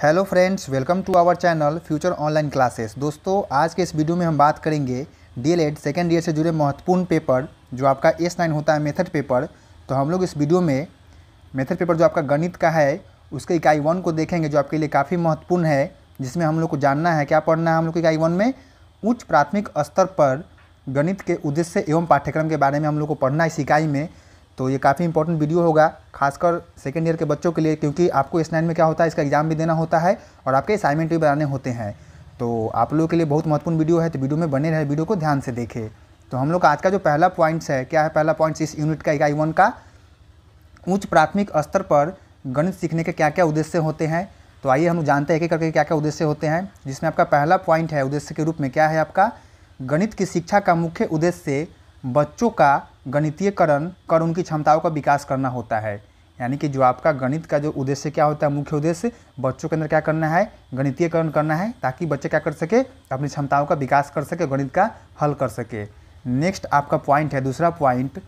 hello friends welcome to our channel future online classes दोस्तों आज के इस वीडियो में हम बात करेंगे डी एड सेकेंड ईयर से जुड़े महत्वपूर्ण पेपर जो आपका एस नाइन होता है मेथड पेपर तो हम लोग इस वीडियो में मेथड पेपर जो आपका गणित का है उसके इकाई वन को देखेंगे जो आपके लिए काफ़ी महत्वपूर्ण है जिसमें हम लोग को जानना है क्या पढ़ना है हम लोग को इकाई वन में उच्च प्राथमिक स्तर पर गणित के उद्देश्य एवं पाठ्यक्रम के बारे में हम लोग को पढ़ना है इस इकाई में तो ये काफ़ी इंपॉर्टेंट वीडियो होगा खासकर सेकेंड ईयर के बच्चों के लिए क्योंकि आपको एस में क्या होता है इसका एग्ज़ाम भी देना होता है और आपके असाइनमेंट भी बनाने होते हैं तो आप लोगों के लिए बहुत महत्वपूर्ण वीडियो है तो वीडियो में बने रहे वीडियो को ध्यान से देखें तो हम लोग का आज का जो पहला पॉइंट्स है क्या है पहला पॉइंट्स इस यूनिट का इकाई वन का उच्च प्राथमिक स्तर पर गणित सीखने के क्या क्या उद्देश्य होते हैं तो आइए हम जानते हैं एक एक करके क्या क्या उद्देश्य होते हैं जिसमें आपका पहला पॉइंट है उद्देश्य के रूप में क्या है आपका गणित की शिक्षा का मुख्य उद्देश्य बच्चों का गणितीयकरण कर उनकी क्षमताओं का विकास करना होता है यानी कि जो आपका गणित का जो उद्देश्य क्या होता है मुख्य उद्देश्य बच्चों के अंदर क्या करना है गणितीयकरण करना है ताकि बच्चे क्या कर सके अपनी क्षमताओं का विकास कर सके गणित का हल कर सके नेक्स्ट आपका पॉइंट है दूसरा पॉइंट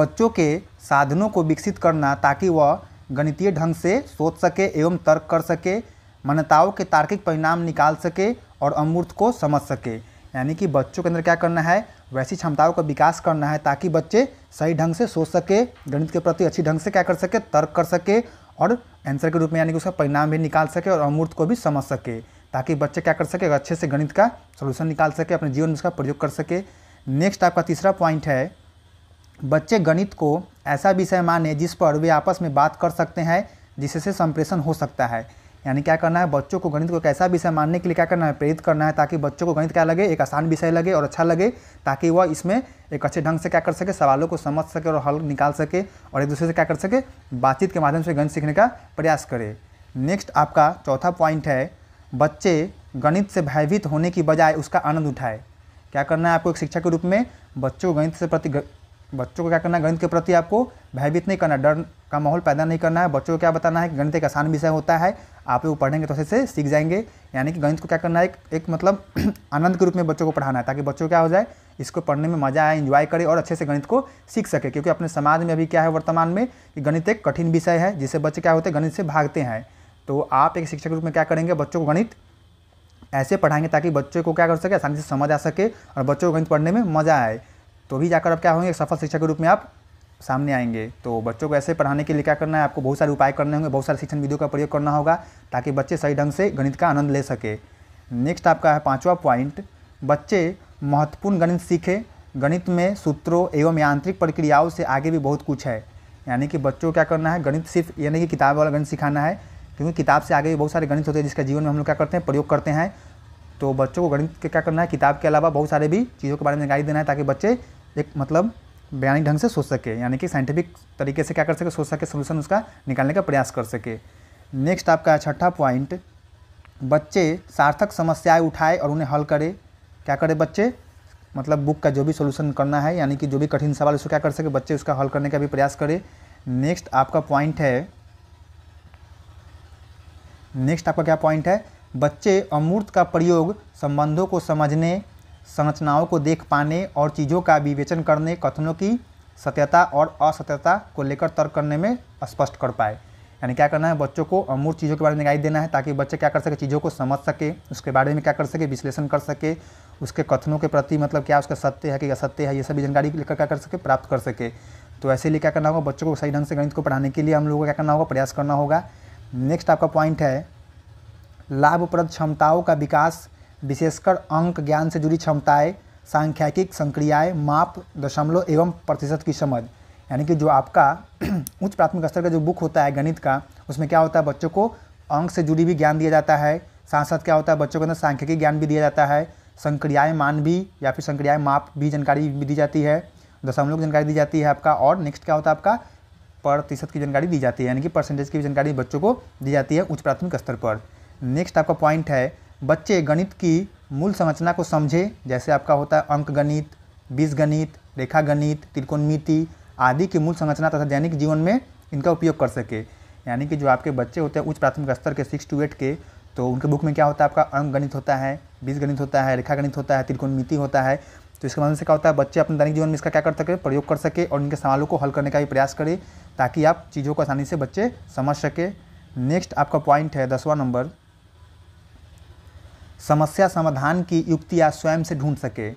बच्चों के साधनों को विकसित करना ताकि वह गणितीय ढंग से सोच सके एवं तर्क कर सके मान्यताओं के तार्किक परिणाम निकाल सके और अमूर्त को समझ सके यानी कि बच्चों के अंदर क्या करना है वैसी क्षमताओं का विकास करना है ताकि बच्चे सही ढंग से सोच सके गणित के प्रति अच्छी ढंग से क्या कर सके तर्क कर सके और आंसर के रूप में यानी कि उसका परिणाम भी निकाल सके और अमूर्त को भी समझ सके ताकि बच्चे क्या कर सके अच्छे से गणित का सोल्यूशन निकाल सके अपने जीवन में उसका प्रयोग कर सके नेक्स्ट आपका तीसरा पॉइंट है बच्चे गणित को ऐसा विषय माने जिस पर वे आपस में बात कर सकते हैं जिससे संप्रेषण हो सकता है यानी क्या करना है बच्चों को गणित को एक ऐसा विषय मानने के लिए क्या करना है प्रेरित करना है ताकि बच्चों को गणित क्या लगे एक आसान विषय लगे और अच्छा लगे ताकि वह इसमें एक अच्छे ढंग से क्या कर सके सवालों को समझ सके और हल निकाल सके और एक दूसरे से क्या कर सके बातचीत के माध्यम से गणित सीखने का प्रयास करे नेक्स्ट आपका चौथा पॉइंट है बच्चे गणित से भयभीत होने की बजाय उसका आनंद उठाए क्या करना है आपको एक शिक्षा के रूप में बच्चों को गणित से प्रति बच्चों को क्या करना है गणित के प्रति आपको भयभीत नहीं करना डर का माहौल पैदा नहीं करना है बच्चों को क्या बताना है कि गणित एक आसान विषय होता है आप लोग पढ़ेंगे तो अच्छे से सीख जाएंगे यानी कि गणित को क्या करना है एक, एक मतलब आनंद के रूप में बच्चों को पढ़ाना है ताकि बच्चों क्या हो जाए इसको पढ़ने में मज़ा आए इन्जॉय करे और अच्छे से गणित को सीख सके क्योंकि अपने समाज में अभी क्या है वर्तमान में कि गणित एक कठिन विषय है जिससे बच्चे क्या होते हैं गणित से भागते हैं तो आप एक शिक्षक के रूप में क्या करेंगे बच्चों को गणित ऐसे पढ़ाएंगे ताकि बच्चों को क्या कर सके आसानी से समझ आ सके और बच्चों को गणित पढ़ने में मज़ा आए तो भी जाकर आप क्या होंगे सफल शिक्षक के रूप में आप सामने आएंगे तो बच्चों को ऐसे पढ़ाने के लिए क्या करना है आपको बहुत सारे उपाय करने होंगे बहुत सारे शिक्षण विधियों का प्रयोग करना होगा ताकि बच्चे सही ढंग से गणित का आनंद ले सके नेक्स्ट आपका है पाँचवा पॉइंट बच्चे महत्वपूर्ण गणित सीखें गणित में सूत्रों एवं यांत्रिक प्रक्रियाओं से आगे भी बहुत कुछ है यानी कि बच्चों को क्या करना है गणित सिर्फ यानी कि किताब वाला गणित सिखाना है क्योंकि किताब से आगे भी बहुत सारे गणित होते हैं जिसका जीवन में हम लोग क्या करते हैं प्रयोग करते हैं तो बच्चों को गणित क्या करना है किताब के अलावा बहुत सारे भी चीज़ों के बारे में जानकारी देना है ताकि बच्चे एक मतलब बयानी ढंग से सोच सके यानी कि साइंटिफिक तरीके से क्या कर सके सोच सके सोल्यूशन उसका निकालने का प्रयास कर सके नेक्स्ट आपका छठा पॉइंट बच्चे सार्थक समस्याएं उठाए और उन्हें हल करें क्या करें बच्चे मतलब बुक का जो भी सोल्यूशन करना है यानी कि जो भी कठिन सवाल उसको क्या कर सके बच्चे उसका हल करने का भी प्रयास करें नेक्स्ट आपका पॉइंट है नेक्स्ट आपका क्या पॉइंट है बच्चे अमूर्त का प्रयोग संबंधों को समझने संरचनाओं को देख पाने और चीज़ों का विवेचन करने कथनों की सत्यता और असत्यता को लेकर तर्क करने में स्पष्ट कर पाए यानी क्या करना है बच्चों को अमूर्त चीज़ों के बारे में गाइड देना है ताकि बच्चे क्या कर सके चीज़ों को समझ सके उसके बारे में क्या कर सके विश्लेषण कर सके उसके कथनों के प्रति मतलब क्या उसका सत्य है कि असत्य है ये सभी जानकारी लेकर क्या कर सके प्राप्त कर सके तो ऐसे लिए क्या करना होगा बच्चों को सही ढंग से गणित को पढ़ाने के लिए हम लोगों को क्या करना होगा प्रयास करना होगा नेक्स्ट आपका पॉइंट है लाभप्रद क्षमताओं का विकास विशेषकर अंक ज्ञान से जुड़ी क्षमताएं सांख्यिकी संक्रियाएं माप दशमलव एवं प्रतिशत की समझ यानी कि जो आपका उच्च प्राथमिक स्तर का जो बुक होता है गणित का उसमें क्या होता है बच्चों को अंक से जुड़ी भी ज्ञान दिया जाता है साथ साथ क्या होता है बच्चों के अंदर सांख्यिकी ज्ञान भी दिया जाता है संक्रियाएँ मान भी या फिर संक्रियाएँ माप भी जानकारी भी दी जाती है दशमलव की जानकारी दी जाती है आपका और नेक्स्ट क्या होता है आपका प्रतिशत की जानकारी दी जाती है यानी कि परसेंटेज की भी जानकारी बच्चों को दी जाती है उच्च प्राथमिक स्तर पर नेक्स्ट आपका पॉइंट है बच्चे गणित की मूल संरचना को समझें जैसे आपका होता है अंक गणित बीज गणित रेखा गणित त्रिकोणमिति आदि की मूल संरचना तथा दैनिक जीवन में इनका उपयोग कर सके यानी कि जो आपके बच्चे होते हैं उच्च प्राथमिक स्तर के सिक्स टू एट के तो उनके बुक में क्या होता है आपका अंक गणित होता है बीज गणित होता है रेखा गणित होता है त्रिकोणमिति होता है तो इसके माध्यम से क्या होता है बच्चे अपने दैनिक जीवन में इसका क्या कर सके प्रयोग कर सके और इनके सवालों को हल करने का भी प्रयास करें ताकि आप चीज़ों को आसानी से बच्चे समझ सके नेक्स्ट आपका पॉइंट है दसवां नंबर समस्या समाधान की युक्ति आप स्वयं से ढूंढ सके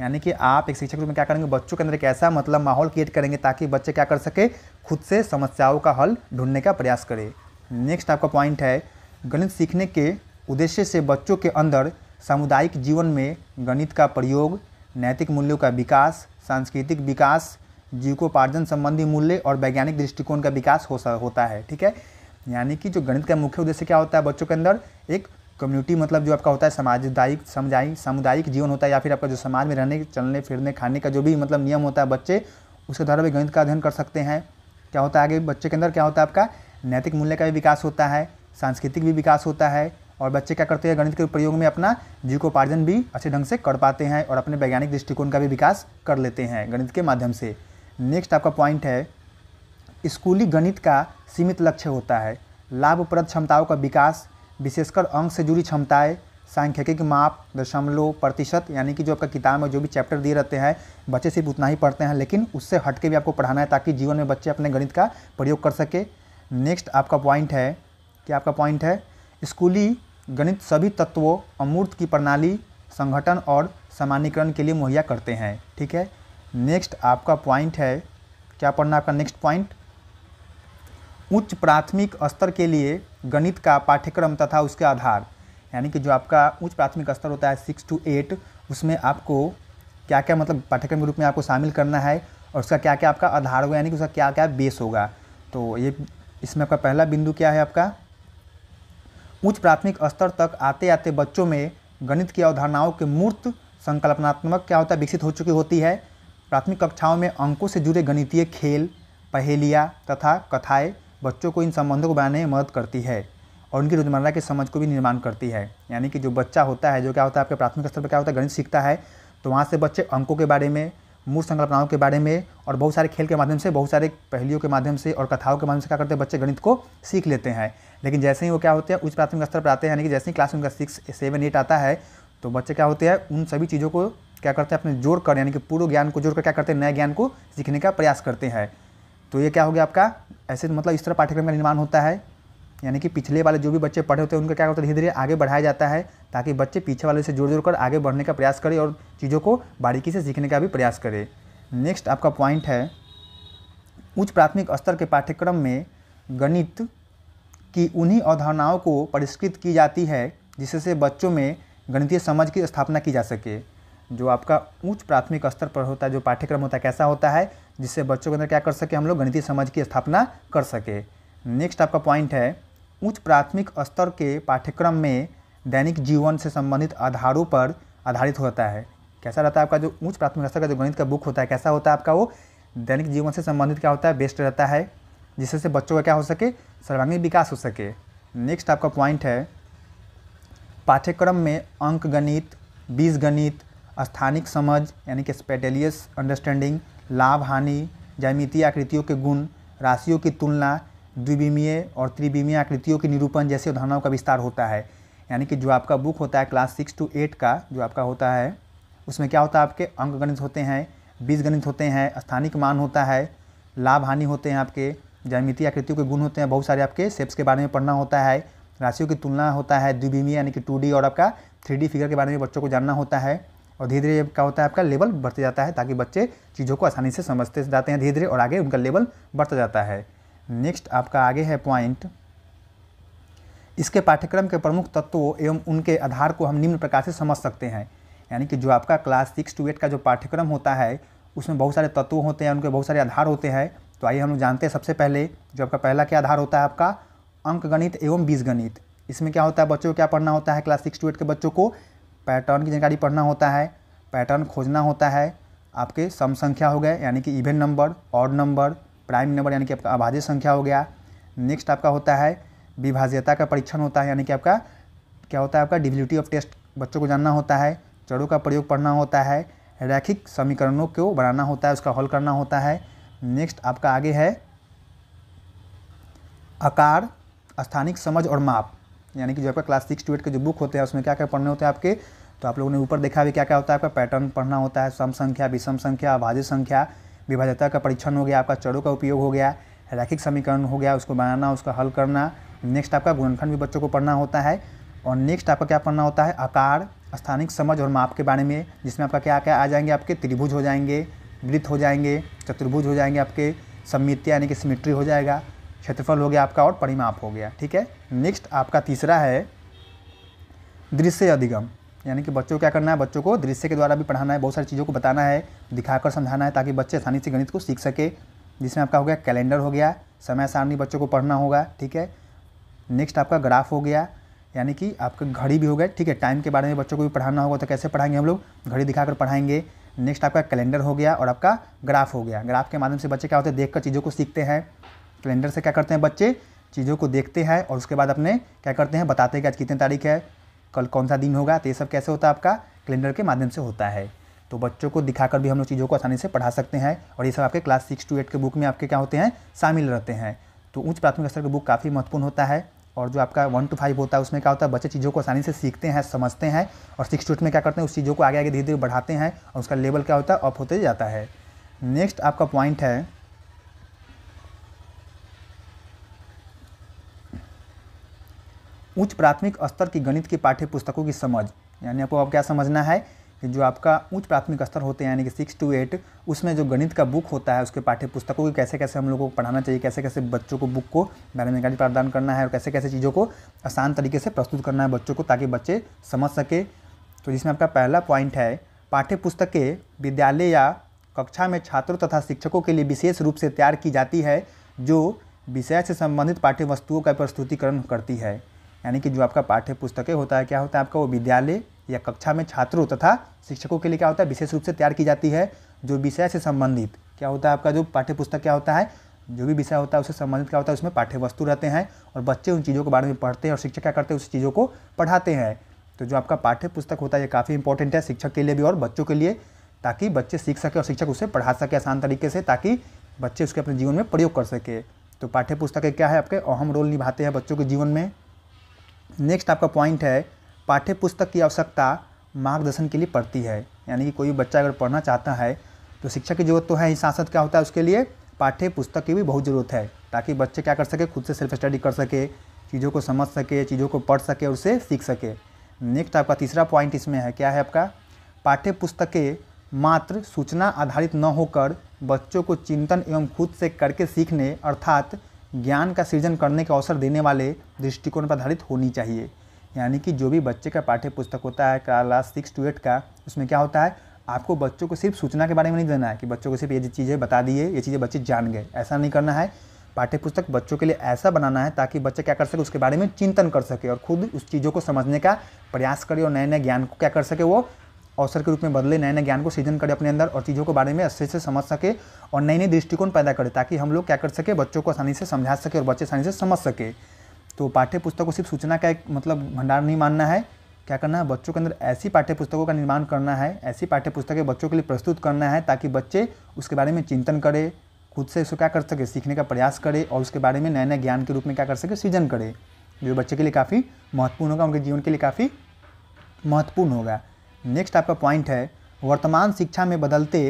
यानी कि आप एक शिक्षक रूप में क्या करेंगे बच्चों के अंदर एक ऐसा मतलब माहौल क्रिएट करेंगे ताकि बच्चे क्या कर सके खुद से समस्याओं का हल ढूंढने का प्रयास करें नेक्स्ट आपका पॉइंट है गणित सीखने के उद्देश्य से बच्चों के अंदर सामुदायिक जीवन में गणित का प्रयोग नैतिक मूल्यों का विकास सांस्कृतिक विकास जीविकोपार्जन संबंधी मूल्य और वैज्ञानिक दृष्टिकोण का विकास हो होता है ठीक है यानी कि जो गणित का मुख्य उद्देश्य क्या होता है बच्चों के अंदर एक कम्युनिटी मतलब जो आपका होता है सामुदायिक समुदायिक सामुदायिक जीवन होता है या फिर आपका जो समाज में रहने चलने फिरने खाने का जो भी मतलब नियम होता है बच्चे उसके द्वारा भी गणित का अध्ययन कर सकते हैं क्या होता है आगे बच्चे के अंदर क्या होता है आपका नैतिक मूल्य का भी विकास होता है सांस्कृतिक भी विकास होता है और बच्चे क्या करते हैं गणित के प्रयोग में अपना जीविकोपार्जन भी अच्छे ढंग से कर पाते हैं और अपने वैज्ञानिक दृष्टिकोण का भी विकास कर लेते हैं गणित के माध्यम से नेक्स्ट आपका पॉइंट है स्कूली गणित का सीमित लक्ष्य होता है लाभप्रद क्षमताओं का विकास विशेषकर अंक से जुड़ी क्षमताएँ सांख्यिकी माप दशमलव प्रतिशत यानी कि जो आपका किताब में जो भी चैप्टर दिए रहते हैं बच्चे सिर्फ उतना ही पढ़ते हैं लेकिन उससे हट के भी आपको पढ़ाना है ताकि जीवन में बच्चे अपने गणित का प्रयोग कर सके नेक्स्ट आपका पॉइंट है क्या आपका पॉइंट है स्कूली गणित सभी तत्वों अमूर्त की प्रणाली संगठन और सामान्यकरण के लिए मुहैया करते हैं ठीक है नेक्स्ट आपका पॉइंट है क्या पढ़ना आपका नेक्स्ट पॉइंट उच्च प्राथमिक स्तर के लिए गणित का पाठ्यक्रम तथा उसके आधार यानी कि जो आपका उच्च प्राथमिक स्तर होता है सिक्स टू एट उसमें आपको क्या क्या मतलब पाठ्यक्रम के रूप में आपको शामिल करना है और उसका क्या क्या आपका आधार होगा यानी कि उसका क्या क्या बेस होगा तो ये इसमें आपका पहला बिंदु क्या है आपका उच्च प्राथमिक स्तर तक आते आते बच्चों में गणित की अवधारणाओं के मूर्त संकल्पनात्मक क्या होता है विकसित हो चुकी होती है प्राथमिक कक्षाओं में अंकों से जुड़े गणितीय खेल पहेलियाँ तथा कथाएँ बच्चों को इन संबंधों को बनाने में मदद करती है और उनकी रोज़मर्रा की समझ को भी निर्माण करती है यानी कि जो बच्चा होता है जो क्या होता है आपके प्राथमिक स्तर पर क्या होता है गणित सीखता है तो वहाँ से बच्चे अंकों के बारे में मूल संकल्पनाओं के बारे में और बहुत सारे खेल के माध्यम से बहुत सारे पहलियों के माध्यम से और कथाओं के माध्यम से क्या करते हैं बच्चे गणित को सीख लेते हैं लेकिन जैसे ही वो क्या होते हैं उच्च प्राथमिक स्तर पर आते हैं यानी कि जैसे ही क्लास उनका सिक्स सेवन एट आता है तो बच्चे क्या होते हैं उन सभी चीज़ों को क्या करते हैं अपने जोड़ कर यानी कि पूर्व ज्ञान को जोड़ कर क्या करते हैं नए ज्ञान को सीखने का प्रयास करते हैं तो ये क्या हो गया आपका ऐसे तो मतलब इस तरह पाठ्यक्रम का निर्माण होता है यानी कि पिछले वाले जो भी बच्चे पढ़े होते हैं उनका क्या होता है धीरे धीरे आगे बढ़ाया जाता है ताकि बच्चे पीछे वाले से जोड़ जोड़ कर आगे बढ़ने का प्रयास करें और चीज़ों को बारीकी से सीखने का भी प्रयास करें नेक्स्ट आपका पॉइंट है उच्च प्राथमिक स्तर के पाठ्यक्रम में गणित की उन्हीं अवधारणाओं को परिष्कृत की जाती है जिससे बच्चों में गणितीय समझ की स्थापना की जा सके जो आपका उच्च प्राथमिक स्तर पर होता है जो पाठ्यक्रम होता है कैसा होता है जिससे बच्चों के अंदर क्या कर सके हम लोग गणितीय समझ की स्थापना कर सके नेक्स्ट आपका पॉइंट है उच्च प्राथमिक स्तर के पाठ्यक्रम में दैनिक जीवन से संबंधित आधारों पर आधारित होता है कैसा रहता है आपका जो उच्च प्राथमिक स्तर का जो गणित का बुक होता है कैसा होता है आपका वो दैनिक जीवन से संबंधित क्या होता है बेस्ट रहता है जिससे बच्चों का क्या हो सके सर्वांगीण विकास हो सके नेक्स्ट आपका पॉइंट है पाठ्यक्रम में अंक गणित बीज गणित स्थानिक समझ यानी कि स्पेटेलियस अंडरस्टैंडिंग लाभ हानि जैमितीय आकृतियों के गुण राशियों की तुलना द्विविमीय और त्रिविमीय आकृतियों के निरूपण जैसे उदाहरणों का विस्तार होता है यानी कि जो आपका बुक होता है क्लास सिक्स टू एट का जो आपका होता है उसमें क्या होता है आपके अंक गणित होते हैं बीज गणित होते हैं स्थानिक मान होता है लाभ हानि होते हैं आपके जामितीय आकृतियों के गुण होते हैं बहुत सारे आपके सेप्स के बारे में पढ़ना होता है राशियों की तुलना होता है द्विविमीय यानी कि टू और आपका थ्री फिगर के बारे में बच्चों को जानना होता है और धीरे धीरे क्या होता है आपका लेवल बढ़ते जाता है ताकि बच्चे चीज़ों को आसानी से समझते जाते हैं धीरे धीरे और आगे उनका लेवल बढ़ता जाता है नेक्स्ट आपका आगे है पॉइंट इसके पाठ्यक्रम के प्रमुख तत्वों एवं उनके आधार को हम निम्न प्रकार से समझ सकते हैं यानी कि जो आपका क्लास सिक्स टू एट का जो पाठ्यक्रम होता है उसमें बहुत सारे तत्व होते हैं उनके बहुत सारे आधार होते हैं तो आइए हम लोग जानते हैं सबसे पहले जो आपका पहला क्या आधार होता है आपका अंक गणित एवं बीज गणित इसमें क्या होता है बच्चों को क्या पढ़ना होता है क्लास सिक्स टू एट के बच्चों को पैटर्न की जानकारी पढ़ना होता है पैटर्न खोजना होता है आपके सम संख्या हो गए यानी कि even number odd number prime number यानी कि आपका अभाज्य संख्या हो गया नेक्स्ट आपका होता है विभाज्यता का परीक्षण होता है यानी कि आपका क्या होता है आपका डिविलिटी ऑफ टेस्ट बच्चों को जानना होता है चढ़ों का प्रयोग पढ़ना होता है रैखिक समीकरणों को बनाना होता है उसका हल करना होता है नेक्स्ट आपका आगे है आकार स्थानिक समझ और माप यानी कि जो आपका क्लास सिक्स टू एट के जो बुक होते हैं उसमें क्या क्या पढ़ने होते हैं आपके तो आप लोगों ने ऊपर देखा भी क्या क्या होता है आपका पैटर्न पढ़ना होता है सम संख्या विषम संख्या अभाज्य संख्या विभाजता का परीक्षण हो गया आपका चरों का उपयोग हो गया रैखिक समीकरण हो गया उसको बनाना उसका हल करना नेक्स्ट आपका गुणनखंड भी बच्चों को पढ़ना होता है और नेक्स्ट आपका क्या पढ़ना होता है आकार स्थानिक समझ और माप के बारे में जिसमें आपका क्या क्या आ जाएंगे आपके त्रिभुज हो जाएंगे वृत्त हो जाएंगे चतुर्भुज हो जाएंगे आपके सम्मित यानी कि सिमिट्री हो जाएगा क्षेत्रफल हो गया आपका और परिमाप हो गया ठीक है नेक्स्ट आपका तीसरा है दृश्य अधिगम यानी कि बच्चों को क्या करना है बच्चों को दृश्य के द्वारा भी पढ़ाना है बहुत सारी चीज़ों को बताना है दिखाकर समझाना है ताकि बच्चे आसानी से गणित को सीख सके जिसमें आपका हो गया कैलेंडर हो गया समय सारणी बच्चों को पढ़ना होगा ठीक है नेक्स्ट आपका ग्राफ हो गया यानी कि आपका घड़ी भी हो गया ठीक है टाइम के बारे में बच्चों को भी पढ़ाना होगा तो कैसे पढ़ाएंगे हम लोग घड़ी दिखाकर पढ़ाएंगे नेक्स्ट आपका कैलेंडर हो गया और आपका ग्राफ हो गया ग्राफ के माध्यम से बच्चे क्या होते हैं देखकर चीज़ों को सीखते हैं कैलेंडर से क्या करते हैं बच्चे चीज़ों को देखते हैं और उसके बाद अपने क्या करते हैं बताते हैं कि आज कितनी तारीख है कल कौन सा दिन होगा तो ये सब कैसे होता है आपका कैलेंडर के माध्यम से होता है तो बच्चों को दिखाकर भी हम लोग चीज़ों को आसानी से पढ़ा सकते हैं और ये सब आपके क्लास सिक्स टू एट के बुक में आपके क्या होते हैं शामिल रहते हैं तो उच्च प्राथमिक स्तर के बुक काफ़ी महत्वपूर्ण होता है और जो आपका वन टू फाइव होता है उसमें क्या होता है बच्चे चीज़ों को आसानी से सीखते हैं समझते हैं और सिक्स टू एट में क्या करते हैं उस चीज़ों को आगे आगे धीरे धीरे बढ़ाते हैं और उसका लेवल क्या होता है अप होते जाता है नेक्स्ट आपका पॉइंट है उच्च प्राथमिक स्तर की गणित की पाठ्य पुस्तकों की समझ यानी आपको अब क्या समझना है कि जो आपका उच्च प्राथमिक स्तर होते हैं यानी कि सिक्स टू एट उसमें जो गणित का बुक होता है उसके पाठ्य पुस्तकों को कैसे कैसे हम लोगों को पढ़ाना चाहिए कैसे कैसे बच्चों को बुक को बारे जानकारी प्रदान करना है और कैसे कैसे चीज़ों को आसान तरीके से प्रस्तुत करना है बच्चों को ताकि बच्चे समझ सके तो जिसमें आपका पहला पॉइंट है पाठ्य पुस्तकें विद्यालय या कक्षा में छात्रों तथा शिक्षकों के लिए विशेष रूप से तैयार की जाती है जो विषय से संबंधित पाठ्य वस्तुओं का प्रस्तुतिकरण करती है यानी कि जो आपका पाठ्य पुस्तकें होता है क्या होता है आपका वो विद्यालय या कक्षा में छात्रों तथा शिक्षकों के लिए क्या होता है विशेष रूप से तैयार की जाती है जो विषय से संबंधित क्या होता है आपका जो पाठ्य पुस्तक क्या होता है जो भी विषय होता है उससे संबंधित क्या होता है उसमें पाठ्य वस्तु रहते हैं और बच्चे उन चीज़ों के बारे में पढ़ते हैं और शिक्षक क्या करते हैं उस चीज़ों को पढ़ाते हैं तो जो आपका पाठ्य पुस्तक होता है ये काफ़ी इंपॉर्टेंट है शिक्षक के लिए भी और बच्चों के लिए ताकि बच्चे सीख सके और शिक्षक उसे पढ़ा सके आसान तरीके से ताकि बच्चे उसके अपने जीवन में प्रयोग कर सके तो पाठ्य पुस्तकें क्या है आपके अहम रोल निभाते हैं बच्चों के जीवन में नेक्स्ट आपका पॉइंट है पाठ्य पुस्तक की आवश्यकता मार्गदर्शन के लिए पड़ती है यानी कि कोई बच्चा अगर पढ़ना चाहता है तो शिक्षा की जरूरत तो है ही साथ साथ क्या होता है उसके लिए पाठ्य पुस्तक की भी बहुत ज़रूरत है ताकि बच्चे क्या कर सके खुद से सेल्फ स्टडी कर सके चीज़ों को समझ सके चीज़ों को पढ़ सके और उसे सीख सके नेक्स्ट आपका तीसरा पॉइंट इसमें है क्या है आपका पाठ्य पुस्तकें मात्र सूचना आधारित न होकर बच्चों को चिंतन एवं खुद से करके सीखने अर्थात ज्ञान का सृजन करने के अवसर देने वाले दृष्टिकोण पर आधारित होनी चाहिए यानी कि जो भी बच्चे का पाठ्य पुस्तक होता है क्लास सिक्स टू एट का उसमें क्या होता है आपको बच्चों को सिर्फ सूचना के बारे में नहीं देना है कि बच्चों को सिर्फ ये चीज़ें बता दिए ये चीज़ें बच्चे जान गए ऐसा नहीं करना है पाठ्य पुस्तक बच्चों के लिए ऐसा बनाना है ताकि बच्चा क्या कर सके उसके बारे में चिंतन कर सके और खुद उस चीज़ों को समझने का प्रयास करे और नए नए ज्ञान को क्या कर सके वो अवसर के रूप में बदले नए नए ज्ञान को सृजन करें अपने अंदर और चीज़ों के बारे में अच्छे से समझ सके और नए नए दृष्टिकोण पैदा करें ताकि हम लोग क्या कर सके बच्चों को आसानी से समझा सके और बच्चे आसानी से समझ सके तो पाठ्य पुस्तक को सिर्फ सूचना का एक मतलब भंडार नहीं मानना है क्या करना है बच्चों के अंदर ऐसी पाठ्य पुस्तकों का निर्माण करना है ऐसी पाठ्य पुस्तकें बच्चों के लिए प्रस्तुत करना है ताकि बच्चे उसके बारे में चिंतन करें खुद से उसको क्या कर सके सीखने का प्रयास करें और उसके बारे में नए नए ज्ञान के रूप में क्या कर सके सृजन करें जो बच्चे के लिए काफ़ी महत्वपूर्ण होगा उनके जीवन के लिए काफ़ी महत्वपूर्ण होगा नेक्स्ट आपका पॉइंट है वर्तमान शिक्षा में बदलते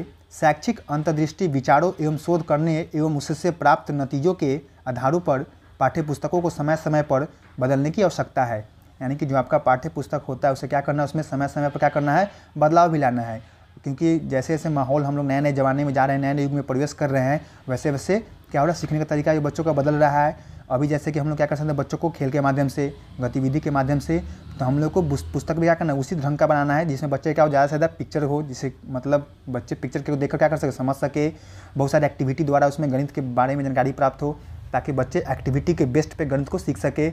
शैक्षिक अंतर्दृष्टि विचारों एवं शोध करने एवं उससे प्राप्त नतीजों के आधारों पर पाठ्यपुस्तकों को समय समय पर बदलने की आवश्यकता है यानी कि जो आपका पाठ्य पुस्तक होता है उसे क्या करना है उसमें समय समय पर क्या करना है बदलाव भी लाना है क्योंकि जैसे जैसे माहौल हम लोग नए नए जमाने में जा रहे हैं नए नए युग में प्रवेश कर रहे हैं वैसे वैसे क्या हो रहा है सीखने का तरीका ये बच्चों का बदल रहा है अभी जैसे कि हम लोग क्या कर सकते हैं बच्चों को खेल के माध्यम से गतिविधि के माध्यम से तो हम लोग को पुस्तक भी क्या करना है उसी ढंग का बनाना है जिसमें बच्चे का ज़्यादा से ज़्यादा पिक्चर हो जिसे मतलब बच्चे पिक्चर को देखकर क्या कर सके समझ सके बहुत सारे एक्टिविटी द्वारा उसमें गणित के बारे में जानकारी प्राप्त हो ताकि बच्चे एक्टिविटी के बेस्ट पर गणित को सीख सके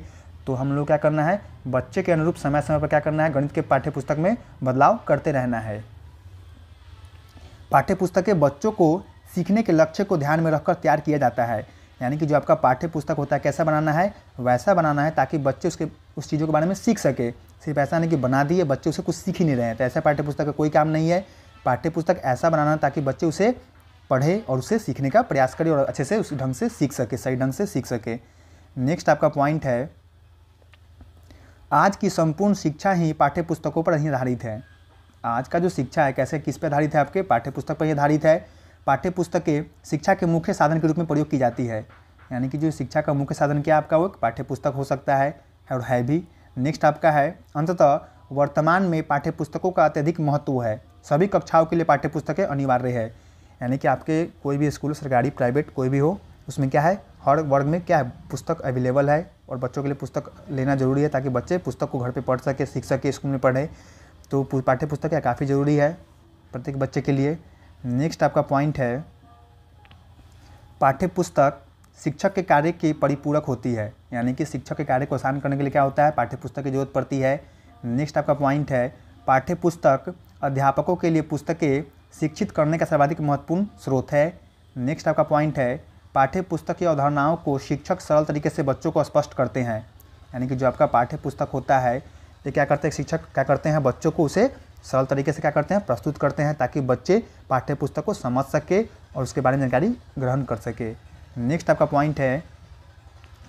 तो हम लोग क्या करना है बच्चे के अनुरूप समय समय पर क्या करना है गणित के पाठ्य पुस्तक में बदलाव करते रहना है पाठ्य पुस्तकें बच्चों को सीखने के लक्ष्य को ध्यान में रखकर तैयार किया जाता है यानी कि जो आपका पाठ्य पुस्तक होता है कैसा बनाना है वैसा बनाना है ताकि बच्चे उसके उस चीज़ों के बारे में सीख सके सिर्फ ऐसा नहीं कि बना दिए बच्चे उसे कुछ सीख ही नहीं रहे हैं तो ऐसा पाठ्य पुस्तक का कोई काम नहीं है पाठ्य पुस्तक ऐसा बनाना ताकि बच्चे उसे पढ़े और उसे सीखने का प्रयास करें और अच्छे से उस ढंग से सीख सके सही ढंग से सीख सके नेक्स्ट आपका पॉइंट है आज की संपूर्ण शिक्षा ही पाठ्य पुस्तकों पर आधारित है आज का जो शिक्षा है कैसे किस पर आधारित है आपके पाठ्य पुस्तक पर आधारित है पाठ्य पुस्तकें शिक्षा के मुख्य साधन के रूप में प्रयोग की जाती है यानी कि जो शिक्षा का मुख्य साधन क्या आपका वो पाठ्य पुस्तक हो सकता है और है भी नेक्स्ट आपका है अंततः वर्तमान में पाठ्य पुस्तकों का अत्यधिक महत्व है सभी कक्षाओं के लिए पाठ्य पुस्तकें अनिवार्य है यानी कि आपके कोई भी स्कूल सरकारी प्राइवेट कोई भी हो उसमें क्या है हर वर्ग में क्या है पुस्तक अवेलेबल है और बच्चों के लिए पुस्तक लेना जरूरी है ताकि बच्चे पुस्तक को घर पे पढ़ सके सीख सके स्कूल में पढ़े तो पाठ्य पुस्तक काफ़ी ज़रूरी है प्रत्येक बच्चे के लिए नेक्स्ट आपका पॉइंट है पाठ्य पुस्तक शिक्षक के कार्य की परिपूरक होती है यानी कि शिक्षक के कार्य को आसान करने के लिए क्या होता है पाठ्य पुस्तक की जरूरत पड़ती है नेक्स्ट आपका पॉइंट है पाठ्य पुस्तक अध्यापकों के लिए पुस्तकें शिक्षित करने का सर्वाधिक महत्वपूर्ण स्रोत है नेक्स्ट आपका पॉइंट है पाठ्य पुस्तक की अवधारणाओं को शिक्षक सरल तरीके से बच्चों को स्पष्ट करते हैं यानी कि जो आपका पाठ्य पुस्तक होता है ये क्या करते हैं शिक्षक क्या करते हैं बच्चों को उसे सरल तरीके से क्या करते हैं प्रस्तुत करते हैं ताकि बच्चे पाठ्य पुस्तक को समझ सके और उसके बारे में जानकारी ग्रहण कर सके नेक्स्ट आपका पॉइंट है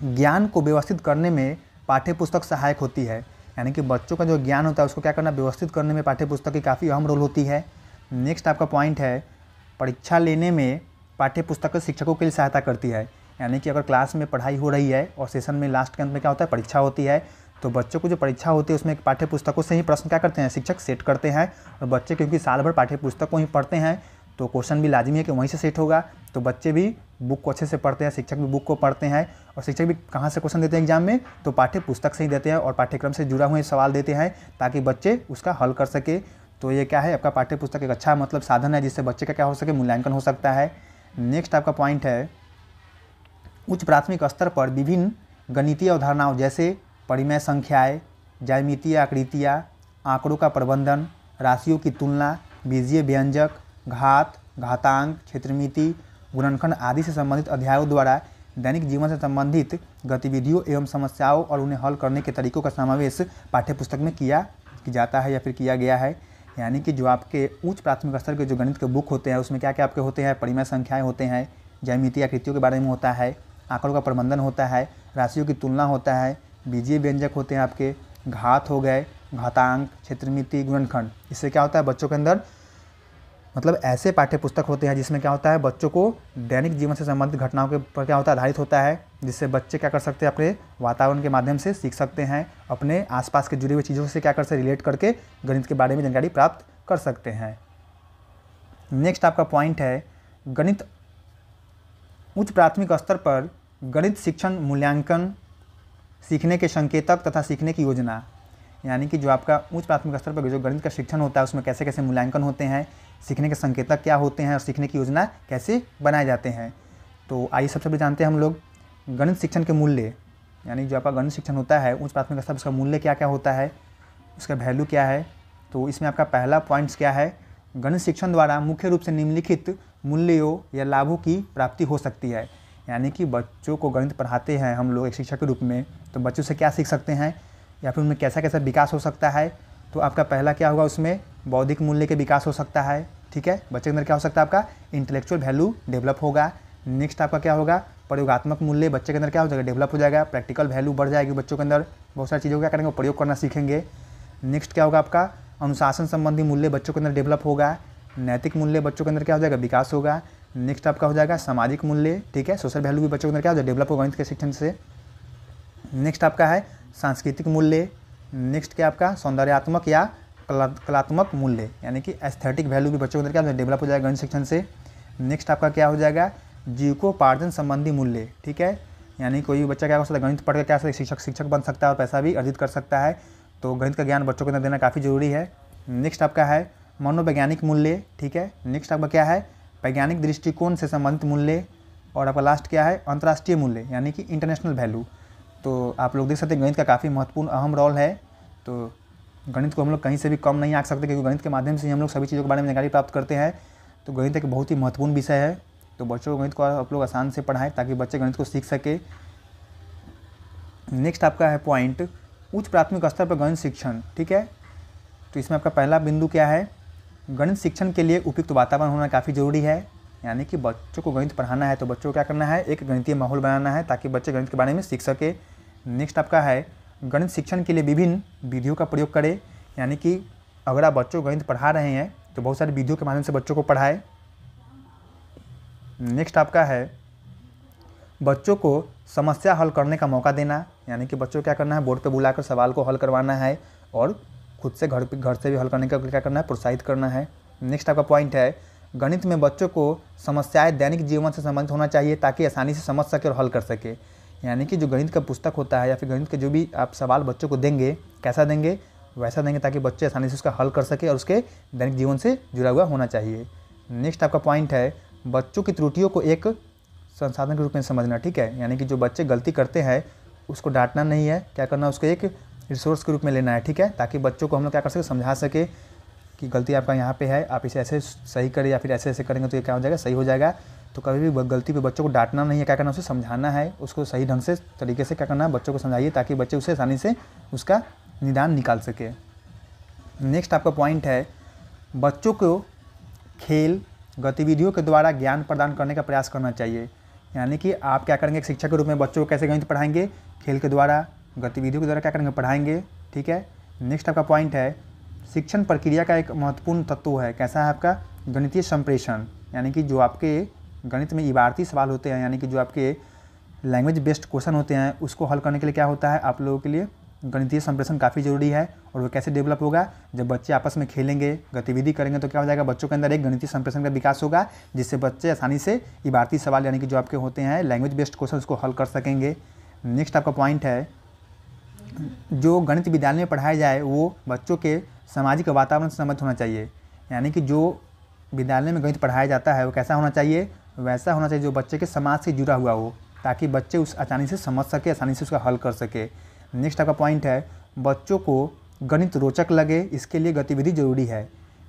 ज्ञान को व्यवस्थित करने में पाठ्य पुस्तक सहायक होती है यानी कि बच्चों का जो ज्ञान होता है उसको क्या करना व्यवस्थित करने में पाठ्य पुस्तक की काफ़ी अहम रोल होती है नेक्स्ट आपका पॉइंट है परीक्षा लेने में पाठ्य पुस्तक शिक्षकों के लिए सहायता करती है यानी कि अगर क्लास में पढ़ाई हो रही है और सेशन में लास्ट के अंत में क्या होता है परीक्षा होती है तो बच्चों को जो परीक्षा होती है उसमें एक पाठ्य पुस्तकों से ही प्रश्न क्या करते हैं शिक्षक सेट करते हैं और बच्चे क्योंकि साल भर पाठ्य पुस्तक को ही पढ़ते हैं तो क्वेश्चन भी लाजमी है कि वहीं से सेट होगा तो बच्चे भी बुक को अच्छे से पढ़ते हैं शिक्षक भी बुक को पढ़ते हैं और शिक्षक भी कहाँ से क्वेश्चन देते हैं एग्जाम में तो पाठ्य पुस्तक से ही देते हैं और पाठ्यक्रम से जुड़ा हुए सवाल देते हैं ताकि बच्चे उसका हल कर सके तो ये क्या है आपका पाठ्य पुस्तक एक अच्छा मतलब साधन है जिससे बच्चे का क्या हो सके मूल्यांकन हो सकता है नेक्स्ट आपका पॉइंट है उच्च प्राथमिक स्तर पर विभिन्न गणितीय अवधारणाओं जैसे परिमय संख्याएँ जैमितीय आकृतियाँ आंकड़ों का प्रबंधन राशियों की तुलना बीजीय व्यंजक घात घातांक क्षेत्रमिति गुणनखंड आदि से संबंधित अध्यायों द्वारा दैनिक जीवन से संबंधित गतिविधियों एवं समस्याओं और उन्हें हल करने के तरीकों का समावेश पाठ्यपुस्तक में किया जाता है या फिर किया गया है यानी कि जो आपके उच्च प्राथमिक स्तर के जो गणित के बुक होते हैं उसमें क्या क्या आपके होते हैं परिमय संख्याएँ होते हैं ज्यामितीय आकृतियों के बारे में होता है आंकड़ों का प्रबंधन होता है राशियों की तुलना होता है बीजीय व्यंजक होते हैं आपके घात हो गए घातांक क्षेत्रमिति गुणनखंड इससे क्या होता है बच्चों के अंदर मतलब ऐसे पाठ्य पुस्तक होते हैं जिसमें क्या होता है बच्चों को दैनिक जीवन से संबंधित घटनाओं के पर क्या होता है आधारित होता है जिससे बच्चे क्या कर सकते हैं अपने वातावरण के माध्यम से सीख सकते हैं अपने आसपास के जुड़ी हुई चीज़ों से क्या कर सकते हैं रिलेट करके गणित के बारे में जानकारी प्राप्त कर सकते हैं नेक्स्ट आपका पॉइंट है गणित उच्च प्राथमिक स्तर पर गणित शिक्षण मूल्यांकन सीखने के संकेतक तथा सीखने की योजना यानी कि जो आपका उच्च प्राथमिक स्तर पर जो गणित का शिक्षण होता है उसमें कैसे कैसे मूल्यांकन होते हैं सीखने के संकेतक क्या होते हैं और सीखने की योजना कैसे बनाए जाते हैं तो आइए सबसे पहले जानते हैं हम लोग गणित शिक्षण के मूल्य यानी जो आपका गणित शिक्षण होता है उच्च प्राथमिक स्तर उसका मूल्य क्या क्या होता है उसका वैल्यू क्या है तो इसमें आपका पहला पॉइंट्स क्या है गणित शिक्षण द्वारा मुख्य रूप से निम्नलिखित मूल्यों या लाभों की प्राप्ति हो सकती है यानी कि बच्चों को गणित पढ़ाते हैं हम लोग एक शिक्षक के रूप में तो बच्चों से क्या सीख सकते हैं या फिर उनमें कैसा कैसा विकास हो सकता है तो आपका पहला क्या होगा उसमें बौद्धिक मूल्य के विकास हो सकता है ठीक है बच्चे के अंदर क्या हो सकता है आपका इंटेलेक्चुअल वैल्यू डेवलप होगा नेक्स्ट आपका क्या होगा प्रयोगात्मक मूल्य बच्चे के अंदर क्या हो जाएगा डेवलप हो जाएगा प्रैक्टिकल वैल्यू बढ़ जाएगी बच्चों के अंदर बहुत सारी चीज़ों का क्या करेंगे प्रयोग करना सीखेंगे नेक्स्ट क्या होगा आपका अनुशासन संबंधी मूल्य बच्चों के अंदर डेवलप होगा नैतिक मूल्य बच्चों के अंदर क्या हो जाएगा विकास होगा नेक्स्ट आपका हो जाएगा सामाजिक मूल्य ठीक है सोशल वैल्यू भी बच्चों के अंदर क्या होता है डेवलप होगा इनके शिक्षण से नेक्स्ट आपका है सांस्कृतिक मूल्य नेक्स्ट क्या आपका सौंदर्यात्मक या कला कलात्मक मूल्य यानी कि एस्थेटिक वैल्यू भी बच्चों के अंदर क्या होता है डेवलप हो जाएगा गणित शिक्षण से नेक्स्ट आपका क्या हो जाएगा जीविकोपार्जन संबंधी मूल्य ठीक है यानी कोई भी बच्चा क्या कर सकता है गणित पढ़ सकता क्या शिक्षक शिक्षक बन सकता है और पैसा भी अर्जित कर सकता है तो गणित का ज्ञान बच्चों के अंदर देना काफ़ी जरूरी है नेक्स्ट आपका है मनोवैज्ञानिक मूल्य ठीक है नेक्स्ट आपका क्या है वैज्ञानिक दृष्टिकोण से संबंधित मूल्य और आपका लास्ट क्या है अंतर्राष्ट्रीय मूल्य यानी कि इंटरनेशनल वैल्यू तो आप लोग देख सकते हैं गणित का काफ़ी महत्वपूर्ण अहम रोल है तो गणित को हम लोग कहीं से भी कम नहीं आँख सकते क्योंकि गणित के माध्यम से ही हम लोग सभी चीज़ों के बारे में जानकारी प्राप्त करते हैं तो गणित एक बहुत ही महत्वपूर्ण विषय है तो बच्चों को गणित को आप लोग आसान से पढ़ाएं ताकि बच्चे गणित को सीख सके नेक्स्ट आपका है पॉइंट उच्च प्राथमिक स्तर पर गणित शिक्षण ठीक है तो इसमें आपका पहला बिंदु क्या है गणित शिक्षण के लिए उपयुक्त वातावरण होना काफ़ी ज़रूरी है यानी कि बच्चों को गणित पढ़ाना है तो बच्चों को क्या करना है एक गणितीय माहौल बनाना है ताकि बच्चे गणित के बारे में सीख सके नेक्स्ट आपका है गणित शिक्षण के लिए विभिन्न विधियों का प्रयोग करें यानी कि अगर आप बच्चों को गणित पढ़ा रहे हैं तो बहुत सारी विधियों के माध्यम से बच्चों को पढ़ाए नेक्स्ट आपका है बच्चों को समस्या हल करने का मौका देना यानी कि बच्चों को क्या करना है बोर्ड पर बुलाकर सवाल को हल करवाना है और खुद से घर घर से भी हल करने का क्या करना है प्रोत्साहित करना है नेक्स्ट आपका पॉइंट है गणित में बच्चों को समस्याएं दैनिक जीवन से संबंधित होना चाहिए ताकि आसानी से समझ सके और हल कर सके यानी कि जो गणित का पुस्तक होता है या फिर गणित के जो भी आप सवाल बच्चों को देंगे कैसा देंगे वैसा देंगे ताकि बच्चे आसानी से उसका हल कर सके और उसके दैनिक जीवन से जुड़ा हुआ होना चाहिए नेक्स्ट आपका पॉइंट है बच्चों की त्रुटियों को एक संसाधन के रूप में समझना ठीक है यानी कि जो बच्चे गलती करते हैं उसको डांटना नहीं है क्या करना उसको एक रिसोर्स के रूप में लेना है ठीक है ताकि बच्चों को हम लोग क्या कर सके समझा सके कि गलती आपका यहाँ पे है आप इसे ऐसे सही करें या फिर ऐसे ऐसे करेंगे तो ये क्या हो जाएगा सही हो जाएगा तो कभी भी गलती पे बच्चों को डांटना नहीं है क्या करना उसे समझाना है उसको सही ढंग से तरीके से क्या करना है बच्चों को समझाइए ताकि बच्चे उसे आसानी से उसका निदान निकाल सके नेक्स्ट आपका पॉइंट है बच्चों को खेल गतिविधियों के द्वारा ज्ञान प्रदान करने का प्रयास करना चाहिए यानी कि आप क्या करेंगे शिक्षक शिक्षा के रूप में बच्चों को कैसे गणित पढ़ाएंगे खेल के द्वारा गतिविधियों के द्वारा क्या करेंगे पढ़ाएंगे ठीक है नेक्स्ट आपका पॉइंट है शिक्षण प्रक्रिया का एक महत्वपूर्ण तत्व है कैसा है आपका गणितीय संप्रेषण यानी कि जो आपके गणित में इबारती सवाल होते हैं यानी कि जो आपके लैंग्वेज बेस्ड क्वेश्चन होते हैं उसको हल करने के लिए क्या होता है आप लोगों के लिए गणितीय संप्रेषण काफ़ी जरूरी है और वो कैसे डेवलप होगा जब बच्चे आपस में खेलेंगे गतिविधि करेंगे तो क्या हो जाएगा बच्चों के अंदर एक गणितीय संप्रेषण का विकास होगा जिससे बच्चे आसानी से इबारती सवाल यानी कि जो आपके होते हैं लैंग्वेज बेस्ड क्वेश्चन उसको हल कर सकेंगे नेक्स्ट आपका पॉइंट है जो गणित विद्यालय में पढ़ाया जाए वो बच्चों के सामाजिक वातावरण से संबंध होना चाहिए यानी कि जो विद्यालय में गणित पढ़ाया जाता है वो कैसा होना चाहिए वैसा होना चाहिए जो बच्चे के समाज से जुड़ा हुआ हो ताकि बच्चे उस आसानी से समझ सके आसानी से उसका हल कर सके नेक्स्ट आपका पॉइंट है बच्चों को गणित रोचक लगे इसके लिए गतिविधि जरूरी है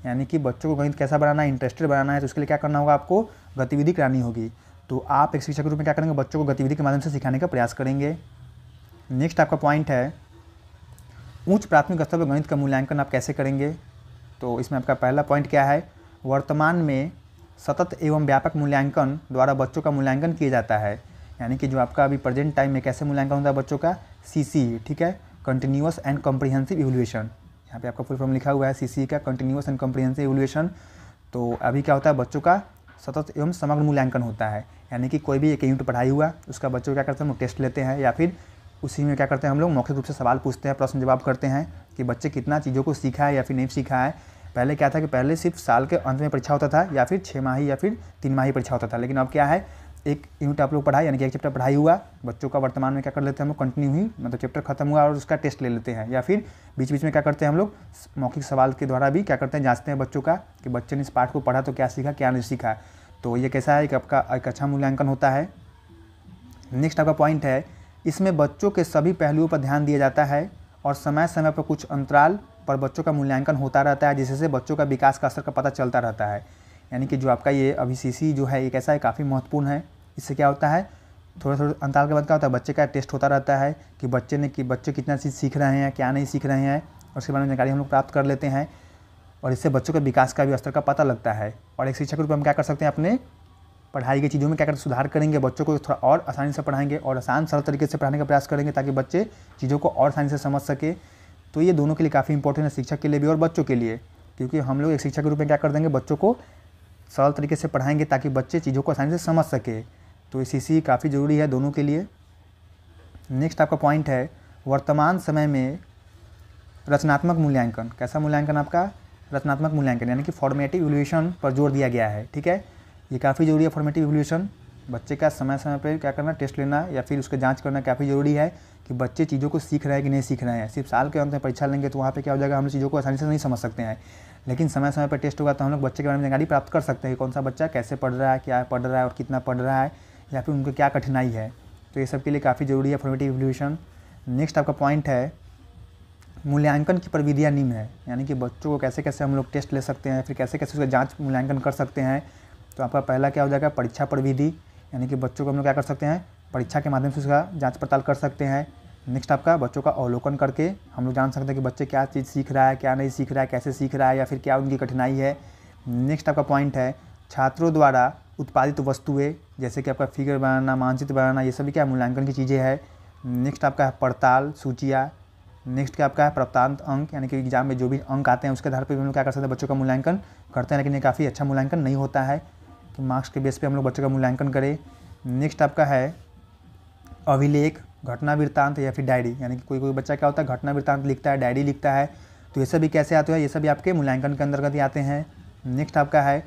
यानी कि बच्चों को गणित कैसा बनाना है इंटरेस्टेड बनाना है तो उसके लिए क्या करना होगा आपको गतिविधि करानी होगी तो आप एक शिक्षक के रूप में क्या करेंगे बच्चों को गतिविधि के माध्यम से सिखाने का प्रयास करेंगे नेक्स्ट आपका पॉइंट है उच्च प्राथमिक स्तर पर गणित का मूल्यांकन आप कैसे करेंगे तो इसमें आपका पहला पॉइंट क्या है वर्तमान में सतत एवं व्यापक मूल्यांकन द्वारा बच्चों का मूल्यांकन किया जाता है यानी कि जो आपका अभी प्रेजेंट टाइम में कैसे मूल्यांकन होता है बच्चों का सी e, ठीक है कंटिन्यूस एंड कॉम्प्रीहेंसिव एवोल्यूशन यहाँ पे आपका फुल फॉर्म लिखा हुआ है सी e का कंटिन्यूस एंड कॉम्प्रीहेंसिव एवोल्यूशन तो अभी क्या होता है बच्चों का सतत एवं समग्र मूल्यांकन होता है यानी कि कोई भी एक यूनिट पढ़ाई हुआ उसका बच्चों क्या करते हैं हम टेस्ट लेते हैं या फिर उसी में क्या करते हैं हम लोग मौखिक रूप से सवाल पूछते हैं प्रश्न जवाब करते हैं कि बच्चे कितना चीज़ों को सीखा है या फिर नहीं सीखा है पहले क्या था कि पहले सिर्फ साल के अंत में परीक्षा होता था या फिर छः माही या फिर तीन माही परीक्षा होता था लेकिन अब क्या है एक यूनिट आप लोग पढ़ाए यानी कि एक चैप्टर पढ़ाई हुआ बच्चों का वर्तमान में क्या कर लेते हैं हम लोग कंटिन्यू ही मतलब चैप्टर खत्म हुआ और उसका टेस्ट ले लेते हैं या फिर बीच बीच में क्या करते हैं हम लोग मौखिक सवाल के द्वारा भी क्या करते हैं जांचते हैं बच्चों का कि बच्चे ने इस पाठ को पढ़ा तो क्या सीखा क्या नहीं सीखा तो ये कैसा है कि आपका एक अच्छा मूल्यांकन होता है नेक्स्ट आपका पॉइंट है इसमें बच्चों के सभी पहलुओं पर ध्यान दिया जाता है और समय समय पर कुछ अंतराल पर बच्चों का मूल्यांकन होता रहता है जिससे बच्चों का विकास का असर का पता चलता रहता है यानी कि जो आपका ये अभी सी जो है एक कैसा है काफ़ी महत्वपूर्ण है इससे क्या होता है थोड़े थोड़े अंतराल के बाद क्या होता है बच्चे का टेस्ट होता रहता है कि बच्चे ने कि बच्चे कितना चीज़ सीख रहे हैं क्या नहीं सीख रहे हैं और उसके बारे में जानकारी हम लोग प्राप्त कर लेते हैं और इससे बच्चों के विकास का भी स्तर का पता लगता है और एक शिक्षक के रूप में हम क्या कर सकते हैं अपने पढ़ाई की चीज़ों में क्या कर सुधार करेंगे बच्चों को थोड़ा और आसानी से पढ़ाएंगे और आसान सरल तरीके से पढ़ाने का प्रयास करेंगे ताकि बच्चे चीज़ों को और आसानी से समझ सके तो ये दोनों के लिए काफ़ी इंपॉर्टेंट है शिक्षक के लिए भी और बच्चों के लिए क्योंकि हम लोग एक शिक्षक के रूप में क्या कर देंगे बच्चों को सरल तरीके से पढ़ाएंगे ताकि बच्चे चीज़ों को आसानी से समझ सके तो इसी सी e काफ़ी ज़रूरी है दोनों के लिए नेक्स्ट आपका पॉइंट है वर्तमान समय में रचनात्मक मूल्यांकन कैसा मूल्यांकन आपका रचनात्मक मूल्यांकन यानी कि फॉर्मेटिव इवोल्यूशन पर जोर दिया गया है ठीक है ये काफ़ी ज़रूरी है फॉर्मेटिव एवोल्यूशन बच्चे का समय समय पर क्या करना टेस्ट लेना या फिर उसका जांच करना काफ़ी ज़रूरी है कि बच्चे चीज़ों को सीख रहे हैं कि नहीं सीख रहे हैं सिर्फ साल के अंत में परीक्षा लेंगे तो वहाँ पे क्या हो जाएगा हम चीज़ों को आसानी से नहीं समझ सकते हैं लेकिन समय समय पर टेस्ट होगा तो हम लोग बच्चे के बारे में जानकारी प्राप्त कर सकते हैं कि कौन सा बच्चा कैसे पढ़ रहा है क्या पढ़ रहा है और कितना पढ़ रहा है या फिर उनको क्या कठिनाई है तो ये सब के लिए काफ़ी ज़रूरी है फॉर्मेटिव एवोल्यूशन नेक्स्ट आपका पॉइंट है मूल्यांकन की प्रविधियाँ निम्न है यानी कि बच्चों को कैसे कैसे हम लोग टेस्ट ले सकते हैं फिर कैसे कैसे उसका जाँच मूल्यांकन कर सकते हैं तो आपका पहला क्या हो जाएगा परीक्षा पर विधि यानी कि बच्चों को हम लोग क्या कर सकते हैं परीक्षा के माध्यम से उसका जाँच पड़ताल कर सकते हैं नेक्स्ट आपका बच्चों का अवलोकन करके हम लोग जान सकते हैं कि बच्चे क्या चीज़ सीख रहा है क्या नहीं सीख रहा है कैसे सीख रहा है या फिर क्या उनकी कठिनाई है नेक्स्ट आपका पॉइंट है छात्रों द्वारा उत्पादित वस्तुएं जैसे कि आपका फिगर बनाना मानचित्र बनाना ये सभी क्या मूल्यांकन की चीज़ें है नेक्स्ट आपका है पड़ताल सूचिया नेक्स्ट क्या आपका है प्राप्तांत अंक यानी कि एग्जाम में जो भी अंक आते हैं उसके आधार पर भी हम लोग क्या कर सकते हैं बच्चों का मूल्यांकन करते हैं लेकिन ये काफ़ी अच्छा मूल्यांकन नहीं होता है तो मार्क्स के बेस पे हम लोग बच्चों का मूल्यांकन करें नेक्स्ट आपका है अभिलेख घटना वृत्तांत या फिर डायरी यानी कि कोई कोई बच्चा क्या होता है घटना वृत्तांत लिखता है डायरी लिखता है तो ये सभी कैसे आते हैं ये सभी आपके मूल्यांकन के अंतर्गत ही आते हैं नेक्स्ट आपका है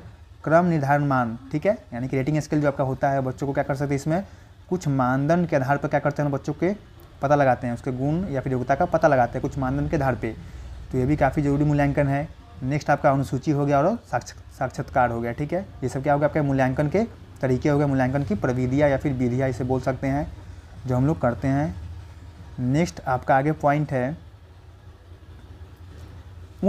क्रम निर्धारण मान ठीक है यानी कि रेटिंग स्केल जो आपका होता है बच्चों को क्या कर सकते हैं इसमें कुछ मानदंड के आधार पर क्या करते हैं बच्चों के पता लगाते हैं उसके गुण या फिर योग्यता का पता लगाते हैं कुछ मानदंड के आधार पर तो ये भी काफ़ी जरूरी मूल्यांकन है नेक्स्ट आपका अनुसूची हो गया और साक्षात्कार हो गया ठीक है ये सब क्या हो गया आपके मूल्यांकन के तरीके हो गए मूल्यांकन की प्रविधियाँ या फिर विधिया इसे बोल सकते हैं जो हम लोग करते हैं नेक्स्ट आपका आगे पॉइंट है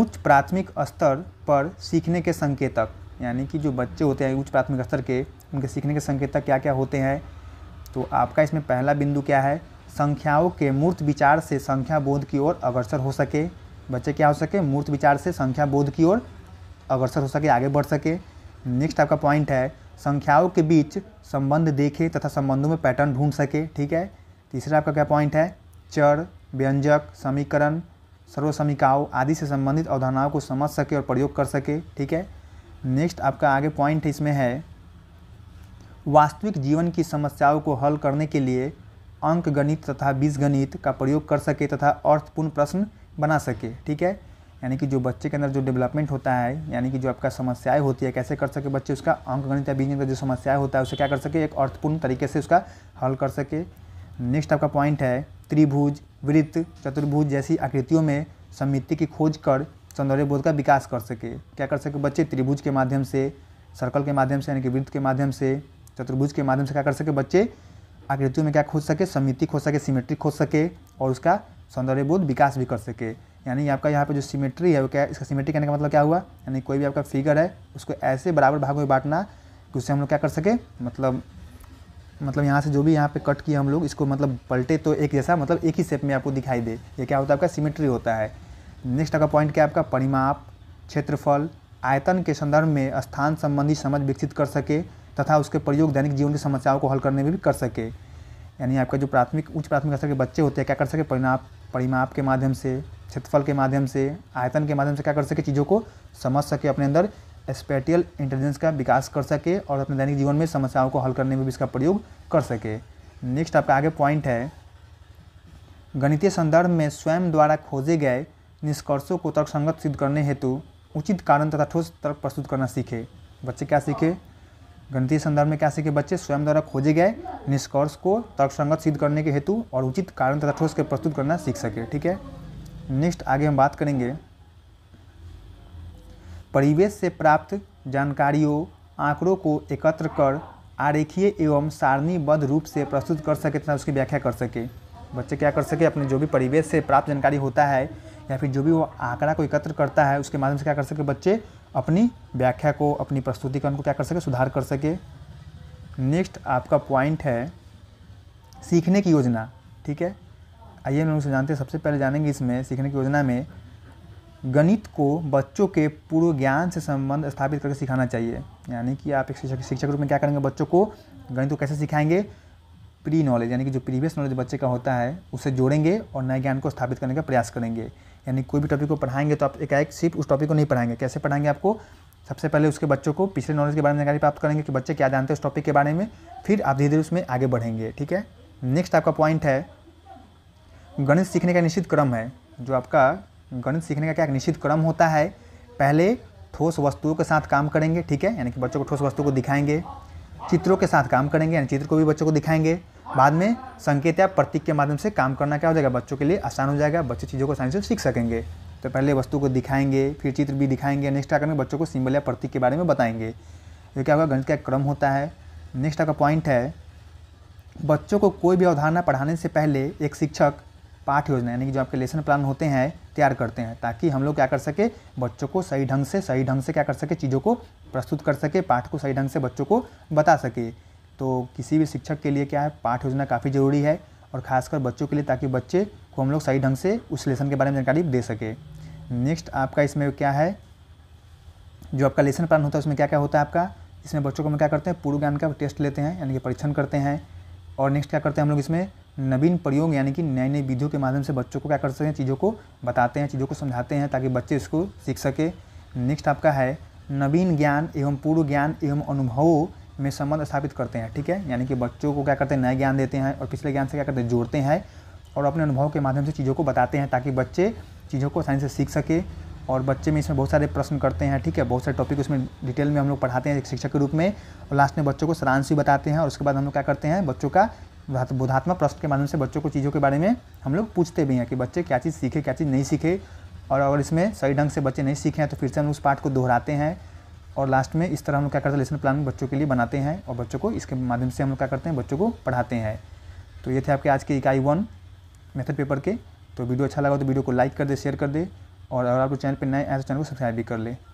उच्च प्राथमिक स्तर पर सीखने के संकेतक यानी कि जो बच्चे होते हैं उच्च प्राथमिक स्तर के उनके सीखने के संकेतक क्या क्या होते हैं तो आपका इसमें पहला बिंदु क्या है संख्याओं के मूर्त विचार से संख्या बोध की ओर अग्रसर हो सके बच्चे क्या हो सके मूर्त विचार से संख्या बोध की ओर अग्रसर हो सके आगे बढ़ सके नेक्स्ट आपका पॉइंट है संख्याओं के बीच संबंध देखे तथा संबंधों में पैटर्न ढूंढ सके ठीक है तीसरा आपका क्या पॉइंट है चर व्यंजक समीकरण सर्वसमिकाओं आदि से संबंधित अवधारणाओं को समझ सके और प्रयोग कर सके ठीक है नेक्स्ट आपका आगे पॉइंट इसमें है वास्तविक जीवन की समस्याओं को हल करने के लिए अंक गणित तथा बीजगणित का प्रयोग कर सके तथा अर्थपूर्ण प्रश्न बना सके ठीक है यानी कि जो बच्चे के अंदर जो डेवलपमेंट होता है यानी कि जो आपका समस्याएं होती है कैसे कर सके बच्चे उसका अंक गणित या बीजगणित जो समस्याएं होता है उसे क्या कर सके एक अर्थपूर्ण तरीके से उसका हल कर सके नेक्स्ट आपका पॉइंट है त्रिभुज वृत्त चतुर्भुज जैसी आकृतियों में समिति की खोज कर सौंदर्य बोध का विकास कर सके क्या कर सके बच्चे त्रिभुज के माध्यम से सर्कल के माध्यम से यानी कि वृत्त के माध्यम से चतुर्भुज के माध्यम से क्या कर सके बच्चे आकृतियों में क्या खोज सके समिति खोज सके सिमेट्रिक खोज सके और उसका सौंदर्य बोध विकास भी कर सके यानी आपका यहाँ पर जो सिमेट्री है वो क्या इसका सिमेट्री कहने का मतलब क्या हुआ यानी कोई भी आपका फिगर है उसको ऐसे बराबर भागों में बांटना कि उससे हम लोग क्या कर सके मतलब मतलब यहाँ से जो भी यहाँ पे कट किया हम लोग इसको मतलब पलटे तो एक जैसा मतलब एक ही शेप में आपको दिखाई दे ये क्या होता है आपका सिमेट्री होता है नेक्स्ट आपका पॉइंट क्या आपका परिमाप क्षेत्रफल आयतन के संदर्भ में स्थान संबंधी समझ विकसित कर सके तथा उसके प्रयोग दैनिक जीवन की समस्याओं को हल करने में भी कर सके यानी आपका जो प्राथमिक उच्च प्राथमिक स्तर के बच्चे होते हैं क्या कर सके परिणाम परिमाप के माध्यम से क्षेत्रफल के माध्यम से आयतन के माध्यम से क्या कर सके चीज़ों को समझ सके अपने अंदर स्पेटियल इंटेलिजेंस का विकास कर सके और अपने दैनिक जीवन में समस्याओं को हल करने में भी इसका प्रयोग कर सके नेक्स्ट आपका आगे पॉइंट है गणितीय संदर्भ में स्वयं द्वारा खोजे गए निष्कर्षों को तर्कसंगत सिद्ध करने हेतु उचित कारण तथा ठोस तर्क प्रस्तुत करना सीखे बच्चे क्या सीखे गणितीय संदर्भ में कैसे के बच्चे स्वयं द्वारा खोजे गए निष्कर्ष को तर्कसंगत सिद्ध करने के हेतु और उचित कारण तथा ठोस के प्रस्तुत करना सीख सके ठीक है नेक्स्ट आगे हम बात करेंगे परिवेश से प्राप्त जानकारियों आंकड़ों को एकत्र कर आरेखीय एवं सारणीबद्ध रूप से प्रस्तुत कर सके तथा उसकी व्याख्या कर सके बच्चे क्या कर सके अपने जो भी परिवेश से प्राप्त जानकारी होता है या फिर जो भी वो आंकड़ा को एकत्र करता है उसके माध्यम से क्या कर सके बच्चे अपनी व्याख्या को अपनी प्रस्तुतिकरण को क्या कर सके सुधार कर सके नेक्स्ट आपका पॉइंट है सीखने की योजना ठीक है आइए हम उनसे जानते हैं सबसे पहले जानेंगे इसमें सीखने की योजना में गणित को बच्चों के पूर्व ज्ञान से संबंध स्थापित करके सिखाना चाहिए यानी कि आप एक शिक्षक शिक्षक रूप में क्या करेंगे बच्चों को गणित को कैसे सिखाएंगे प्री नॉलेज यानी कि जो प्रीवियस नॉलेज बच्चे का होता है उसे जोड़ेंगे और नए ज्ञान को स्थापित करने का प्रयास करेंगे यानी कोई भी टॉपिक को पढ़ाएंगे तो आप एकाएक सिर्फ उस टॉपिक को नहीं पढ़ाएंगे कैसे पढ़ाएंगे आपको सबसे पहले उसके बच्चों को पिछले नॉलेज के बारे में जानकारी प्राप्त करेंगे कि बच्चे क्या जानते हैं उस टॉपिक के बारे में फिर आप धीरे धीरे उसमें आगे बढ़ेंगे ठीक है नेक्स्ट आपका पॉइंट है गणित सीखने का निश्चित क्रम है जो आपका गणित सीखने का क्या निश्चित क्रम होता है पहले ठोस वस्तुओं के साथ काम करेंगे ठीक है यानी कि बच्चों को ठोस वस्तु को दिखाएंगे चित्रों के साथ काम करेंगे यानी चित्र को भी बच्चों को दिखाएंगे बाद में संकेत या प्रतीक के माध्यम से काम करना क्या हो जाएगा बच्चों के लिए आसान हो जाएगा बच्चे चीज़ों को आसानी से सीख सकेंगे तो पहले वस्तु को दिखाएंगे फिर चित्र भी दिखाएंगे नेक्स्ट आकर में बच्चों को सिंबल या प्रतीक के बारे में बताएंगे जो क्या होगा गणित का क्रम होता है नेक्स्ट आपका पॉइंट है बच्चों को कोई भी अवधारणा पढ़ाने से पहले एक शिक्षक पाठ योजना यानी कि जो आपके लेसन प्लान होते हैं तैयार करते हैं ताकि हम लोग क्या कर सके बच्चों को सही ढंग से सही ढंग से क्या कर सके चीज़ों को प्रस्तुत कर सके पाठ को सही ढंग से बच्चों को बता सके तो किसी भी शिक्षक के लिए क्या है पाठ योजना काफ़ी ज़रूरी है और ख़ासकर बच्चों के लिए ताकि बच्चे को हम लोग सही ढंग से उस लेसन के बारे में जानकारी दे सके नेक्स्ट आपका इसमें क्या है जो आपका लेसन प्लान होता है उसमें क्या क्या होता है आपका इसमें बच्चों को हम क्या करते हैं पूर्व ज्ञान का टेस्ट लेते हैं यानी कि परीक्षण करते हैं और नेक्स्ट क्या करते हैं हम लोग इसमें नवीन प्रयोग यानी कि नए नई विधियों के माध्यम से बच्चों को क्या करते हैं चीज़ों को बताते हैं चीज़ों को समझाते हैं ताकि बच्चे इसको सीख सके नेक्स्ट आपका है नवीन ज्ञान एवं पूर्व ज्ञान एवं अनुभवों में संबंध स्थापित करते हैं ठीक है यानी कि बच्चों को क्या करते हैं नए ज्ञान देते हैं और पिछले ज्ञान से क्या करते हैं जोड़ते हैं और अपने अनुभव के माध्यम से चीज़ों को बताते हैं ताकि बच्चे चीज़ों को आसानी से सीख सके और बच्चे में इसमें बहुत सारे प्रश्न करते हैं ठीक है बहुत सारे टॉपिक उसमें डिटेल में हम लोग पढ़ाते हैं एक शिक्षक के रूप में और लास्ट में बच्चों को सरांश भी बताते हैं और उसके बाद हम लोग क्या करते हैं बच्चों का बोधात्मक प्रश्न के माध्यम से बच्चों को चीज़ों के बारे में हम लोग पूछते भी हैं कि बच्चे क्या चीज़ सीखे क्या चीज़ नहीं सीखे और अगर इसमें सही ढंग से बच्चे नहीं सीखे हैं तो फिर से हम उस पाठ को दोहराते हैं और लास्ट में इस तरह हम लोग क्या करते हैं लेसन प्लान बच्चों के लिए बनाते हैं और बच्चों को इसके माध्यम से हम लोग क्या करते हैं बच्चों को पढ़ाते हैं तो ये थे आपके आज के इकाई वन मेथड पेपर के तो वीडियो अच्छा लगा तो वीडियो को लाइक कर दे शेयर कर दे और अगर आपको चैनल पर नए आए तो चैनल को सब्सक्राइब भी कर ले